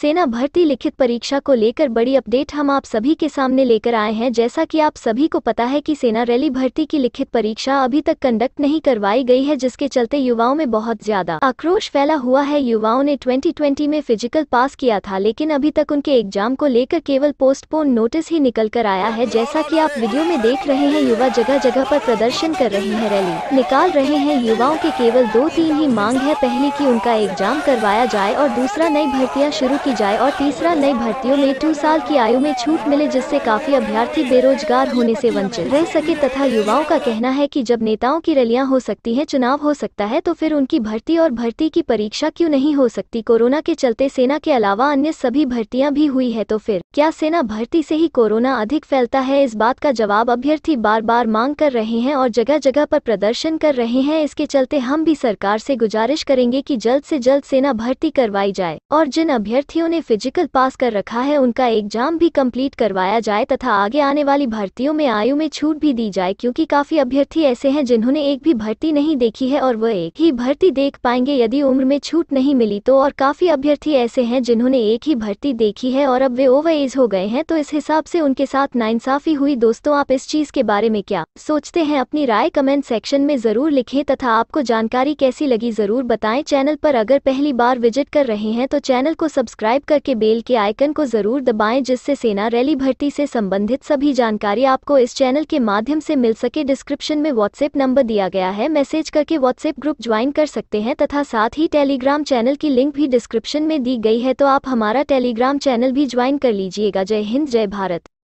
सेना भर्ती लिखित परीक्षा को लेकर बड़ी अपडेट हम आप सभी के सामने लेकर आए हैं जैसा कि आप सभी को पता है कि सेना रैली भर्ती की लिखित परीक्षा अभी तक कंडक्ट नहीं करवाई गई है जिसके चलते युवाओं में बहुत ज्यादा आक्रोश फैला हुआ है युवाओं ने 2020 में फिजिकल पास किया था लेकिन अभी तक उनके एग्जाम को लेकर केवल पोस्टपोन नोटिस ही निकल कर आया है जैसा की आप वीडियो में देख रहे हैं युवा जगह जगह आरोप प्रदर्शन कर रहे हैं रैली निकाल रहे हैं युवाओं की केवल दो तीन ही मांग है पहली की उनका एग्जाम करवाया जाए और दूसरा नई भर्तियाँ शुरू की की जाए और तीसरा नई भर्तियों में टू साल की आयु में छूट मिले जिससे काफी अभ्यर्थी बेरोजगार होने से वंचित रह सके तथा युवाओं का कहना है कि जब नेताओं की रैलियां हो सकती हैं चुनाव हो सकता है तो फिर उनकी भर्ती और भर्ती की परीक्षा क्यों नहीं हो सकती कोरोना के चलते सेना के अलावा अन्य सभी भर्तियाँ भी हुई है तो फिर क्या सेना भर्ती से ही कोरोना अधिक फैलता है इस बात का जवाब अभ्यर्थी बार बार मांग कर रहे हैं और जगह जगह आरोप प्रदर्शन कर रहे हैं इसके चलते हम भी सरकार ऐसी गुजारिश करेंगे की जल्द ऐसी जल्द सेना भर्ती करवाई जाए और जिन अभ्यर्थियों अभ्यर्थियों ने फिजिकल पास कर रखा है उनका एग्जाम भी कंप्लीट करवाया जाए तथा आगे आने वाली भर्तियों में आयु में छूट भी दी जाए क्योंकि काफी अभ्यर्थी ऐसे हैं जिन्होंने एक भी भर्ती नहीं देखी है और वह एक ही भर्ती देख पाएंगे यदि उम्र में छूट नहीं मिली तो और काफी अभ्यर्थी ऐसे है जिन्होंने एक ही भर्ती देखी है और अब वे ओवर एज हो गए हैं तो इस हिसाब से उनके साथ नाइंसाफी हुई दोस्तों आप इस चीज के बारे में क्या सोचते हैं अपनी राय कमेंट सेक्शन में जरूर लिखे तथा आपको जानकारी कैसी लगी जरूर बताए चैनल पर अगर पहली बार विजिट कर रहे हैं तो चैनल को सब्सक्राइब सब्सक्राइब करके बेल के आइकन को जरूर दबाएं जिससे सेना रैली भर्ती से संबंधित सभी जानकारी आपको इस चैनल के माध्यम से मिल सके डिस्क्रिप्शन में व्हाट्सएप नंबर दिया गया है मैसेज करके व्हाट्सएप ग्रुप ज्वाइन कर सकते हैं तथा साथ ही टेलीग्राम चैनल की लिंक भी डिस्क्रिप्शन में दी गई है तो आप हमारा टेलीग्राम चैनल भी ज्वाइन कर लीजिएगा जय हिंद जय भारत